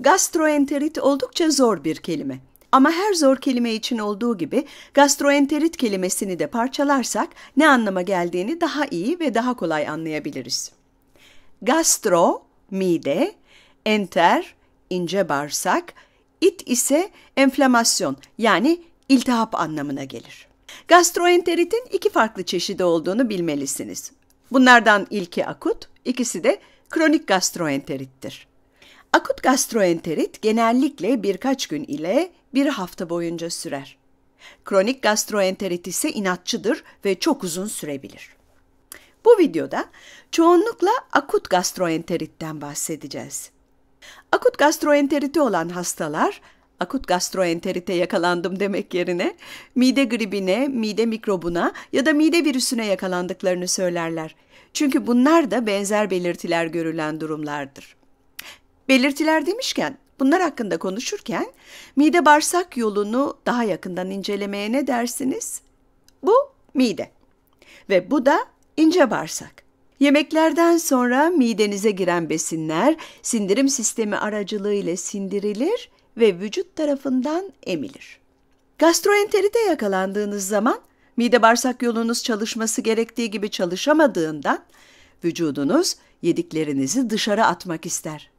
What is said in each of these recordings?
Gastroenterit oldukça zor bir kelime. Ama her zor kelime için olduğu gibi gastroenterit kelimesini de parçalarsak ne anlama geldiğini daha iyi ve daha kolay anlayabiliriz. Gastro, mide, enter, ince bağırsak, it ise enflamasyon yani iltihap anlamına gelir. Gastroenteritin iki farklı çeşidi olduğunu bilmelisiniz. Bunlardan ilki akut, ikisi de kronik gastroenterittir. Akut gastroenterit genellikle birkaç gün ile bir hafta boyunca sürer. Kronik gastroenterit ise inatçıdır ve çok uzun sürebilir. Bu videoda çoğunlukla akut gastroenteritten bahsedeceğiz. Akut gastroenteriti olan hastalar akut gastroenterite yakalandım demek yerine mide gribine, mide mikrobuna ya da mide virüsüne yakalandıklarını söylerler. Çünkü bunlar da benzer belirtiler görülen durumlardır. Belirtiler demişken bunlar hakkında konuşurken mide bağırsak yolunu daha yakından incelemeye ne dersiniz? Bu mide ve bu da ince bağırsak. Yemeklerden sonra midenize giren besinler sindirim sistemi aracılığıyla sindirilir ve vücut tarafından emilir. Gastroenterite yakalandığınız zaman mide bağırsak yolunuz çalışması gerektiği gibi çalışamadığından vücudunuz yediklerinizi dışarı atmak ister.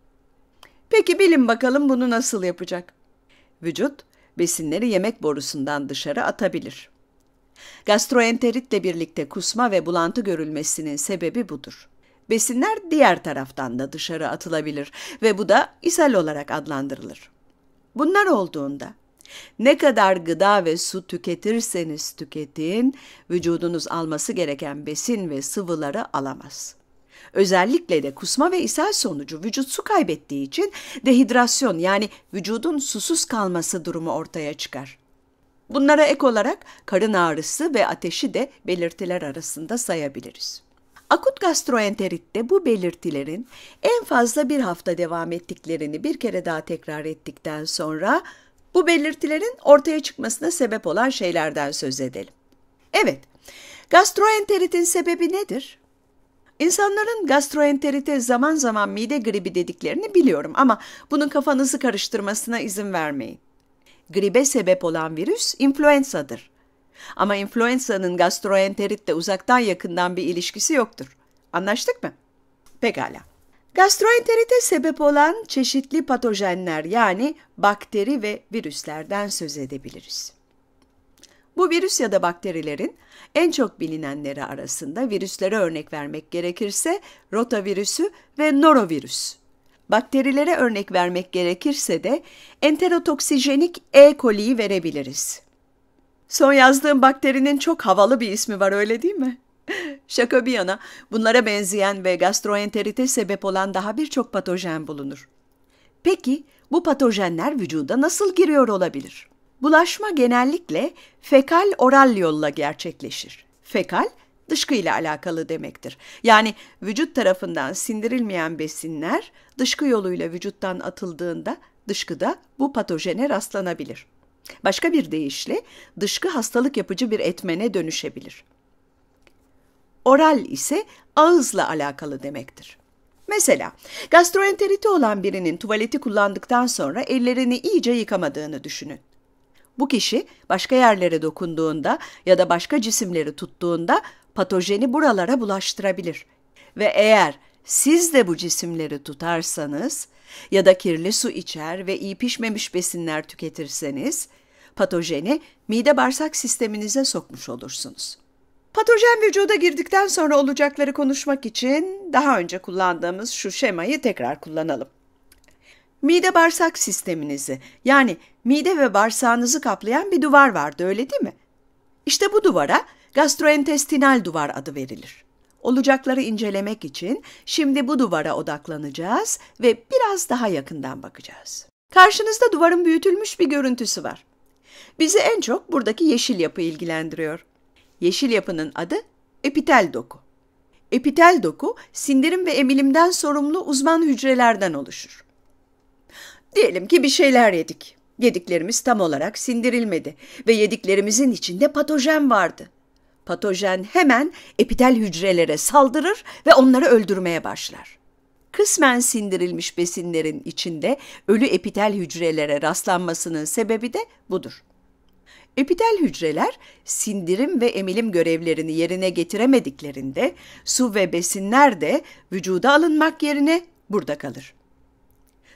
Peki bilin bakalım bunu nasıl yapacak? Vücut besinleri yemek borusundan dışarı atabilir. Gastroenteritle birlikte kusma ve bulantı görülmesinin sebebi budur. Besinler diğer taraftan da dışarı atılabilir ve bu da ishal olarak adlandırılır. Bunlar olduğunda ne kadar gıda ve su tüketirseniz tüketin, vücudunuz alması gereken besin ve sıvıları alamaz. Özellikle de kusma ve ishal sonucu vücut su kaybettiği için dehidrasyon yani vücudun susuz kalması durumu ortaya çıkar. Bunlara ek olarak karın ağrısı ve ateşi de belirtiler arasında sayabiliriz. Akut gastroenteritte bu belirtilerin en fazla bir hafta devam ettiklerini bir kere daha tekrar ettikten sonra bu belirtilerin ortaya çıkmasına sebep olan şeylerden söz edelim. Evet, gastroenteritin sebebi nedir? İnsanların gastroenterite zaman zaman mide gribi dediklerini biliyorum ama bunun kafanızı karıştırmasına izin vermeyin. Gribe sebep olan virüs influenzadır. Ama influenza'nın gastroenteritle uzaktan yakından bir ilişkisi yoktur. Anlaştık mı? Pekala. Gastroenterite sebep olan çeşitli patojenler yani bakteri ve virüslerden söz edebiliriz. Bu virüs ya da bakterilerin en çok bilinenleri arasında virüslere örnek vermek gerekirse rotavirüsü ve norovirüs. Bakterilere örnek vermek gerekirse de enterotoksijenik E. coli'yi verebiliriz. Son yazdığım bakterinin çok havalı bir ismi var öyle değil mi? Şaka bir yana bunlara benzeyen ve gastroenterite sebep olan daha birçok patojen bulunur. Peki bu patojenler vücuda nasıl giriyor olabilir? Bulaşma genellikle fekal oral yolla gerçekleşir. Fekal dışkı ile alakalı demektir. Yani vücut tarafından sindirilmeyen besinler dışkı yoluyla vücuttan atıldığında dışkıda bu patojene rastlanabilir. Başka bir deyişle dışkı hastalık yapıcı bir etmene dönüşebilir. Oral ise ağızla alakalı demektir. Mesela gastroenteriti olan birinin tuvaleti kullandıktan sonra ellerini iyice yıkamadığını düşünün. Bu kişi başka yerlere dokunduğunda ya da başka cisimleri tuttuğunda patojeni buralara bulaştırabilir. Ve eğer siz de bu cisimleri tutarsanız ya da kirli su içer ve iyi pişmemiş besinler tüketirseniz patojeni mide bağırsak sisteminize sokmuş olursunuz. Patojen vücuda girdikten sonra olacakları konuşmak için daha önce kullandığımız şu şemayı tekrar kullanalım. Mide bağırsak sisteminizi yani mide ve bağırsağınızı kaplayan bir duvar vardı öyle değil mi? İşte bu duvara gastrointestinal duvar adı verilir. Olacakları incelemek için şimdi bu duvara odaklanacağız ve biraz daha yakından bakacağız. Karşınızda duvarın büyütülmüş bir görüntüsü var. Bizi en çok buradaki yeşil yapı ilgilendiriyor. Yeşil yapının adı epitel doku. Epitel doku sindirim ve emilimden sorumlu uzman hücrelerden oluşur. Diyelim ki bir şeyler yedik. Yediklerimiz tam olarak sindirilmedi ve yediklerimizin içinde patojen vardı. Patojen hemen epitel hücrelere saldırır ve onları öldürmeye başlar. Kısmen sindirilmiş besinlerin içinde ölü epitel hücrelere rastlanmasının sebebi de budur. Epitel hücreler sindirim ve emilim görevlerini yerine getiremediklerinde su ve besinler de vücuda alınmak yerine burada kalır.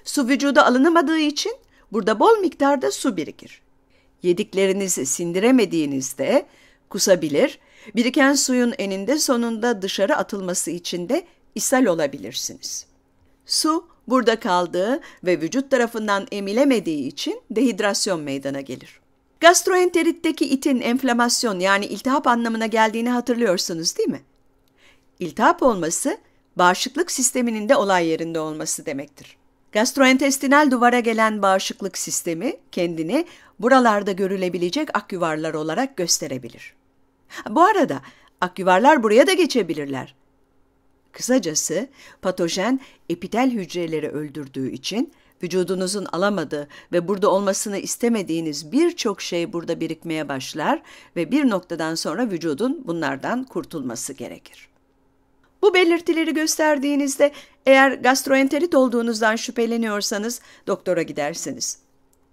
Su vücuda alınamadığı için burada bol miktarda su birikir. Yediklerinizi sindiremediğinizde kusabilir, biriken suyun eninde sonunda dışarı atılması için de ishal olabilirsiniz. Su burada kaldığı ve vücut tarafından emilemediği için dehidrasyon meydana gelir. Gastroenteritteki itin enflamasyon yani iltihap anlamına geldiğini hatırlıyorsunuz değil mi? İltihap olması bağışıklık sisteminin de olay yerinde olması demektir. Gastrointestinal duvara gelen bağışıklık sistemi kendini buralarda görülebilecek akyuvarlar olarak gösterebilir. Bu arada akyuvarlar buraya da geçebilirler. Kısacası patojen epitel hücreleri öldürdüğü için vücudunuzun alamadığı ve burada olmasını istemediğiniz birçok şey burada birikmeye başlar ve bir noktadan sonra vücudun bunlardan kurtulması gerekir. Bu belirtileri gösterdiğinizde eğer gastroenterit olduğunuzdan şüpheleniyorsanız doktora gidersiniz.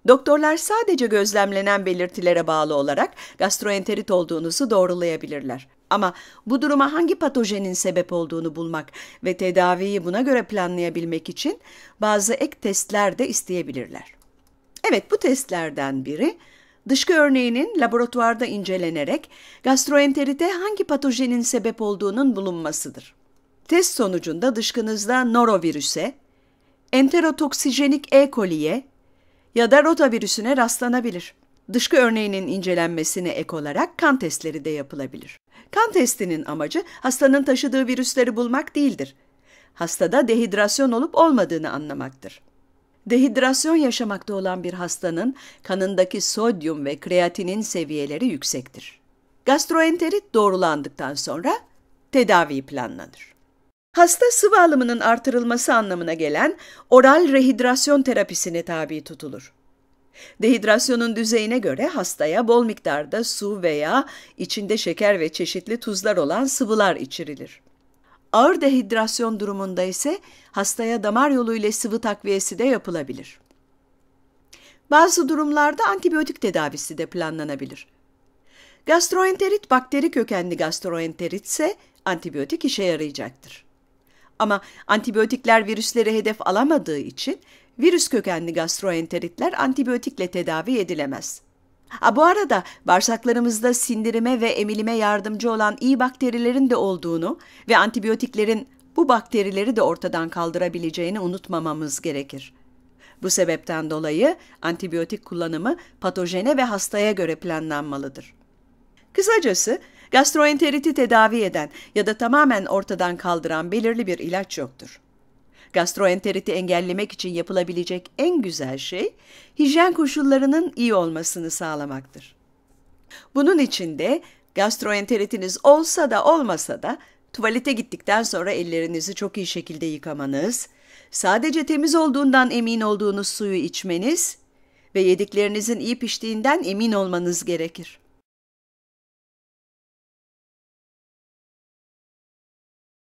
Doktorlar sadece gözlemlenen belirtilere bağlı olarak gastroenterit olduğunuzu doğrulayabilirler. Ama bu duruma hangi patojenin sebep olduğunu bulmak ve tedaviyi buna göre planlayabilmek için bazı ek testler de isteyebilirler. Evet bu testlerden biri dışkı örneğinin laboratuvarda incelenerek gastroenterite hangi patojenin sebep olduğunun bulunmasıdır. Test sonucunda dışkınızda norovirüse, enterotoksijenik E. coli'ye ya da rotavirüsüne rastlanabilir. Dışkı örneğinin incelenmesine ek olarak kan testleri de yapılabilir. Kan testinin amacı hastanın taşıdığı virüsleri bulmak değildir. Hastada dehidrasyon olup olmadığını anlamaktır. Dehidrasyon yaşamakta olan bir hastanın kanındaki sodyum ve kreatinin seviyeleri yüksektir. Gastroenterit doğrulandıktan sonra tedavi planlanır hasta sıvı alımının artırılması anlamına gelen oral rehidrasyon terapisine tabi tutulur. Dehidrasyonun düzeyine göre hastaya bol miktarda su veya içinde şeker ve çeşitli tuzlar olan sıvılar içirilir. Ağır dehidrasyon durumunda ise hastaya damar yolu ile sıvı takviyesi de yapılabilir. Bazı durumlarda antibiyotik tedavisi de planlanabilir. Gastroenterit bakteri kökenli gastroenterit ise antibiyotik işe yarayacaktır. Ama antibiyotikler virüsleri hedef alamadığı için virüs kökenli gastroenteritler antibiyotikle tedavi edilemez. Ha, bu arada bağırsaklarımızda sindirime ve emilime yardımcı olan iyi bakterilerin de olduğunu ve antibiyotiklerin bu bakterileri de ortadan kaldırabileceğini unutmamamız gerekir. Bu sebepten dolayı antibiyotik kullanımı patojene ve hastaya göre planlanmalıdır. Kısacası Gastroenteriti tedavi eden ya da tamamen ortadan kaldıran belirli bir ilaç yoktur. Gastroenteriti engellemek için yapılabilecek en güzel şey hijyen koşullarının iyi olmasını sağlamaktır. Bunun için de gastroenteritiniz olsa da olmasa da tuvalete gittikten sonra ellerinizi çok iyi şekilde yıkamanız, sadece temiz olduğundan emin olduğunuz suyu içmeniz ve yediklerinizin iyi piştiğinden emin olmanız gerekir.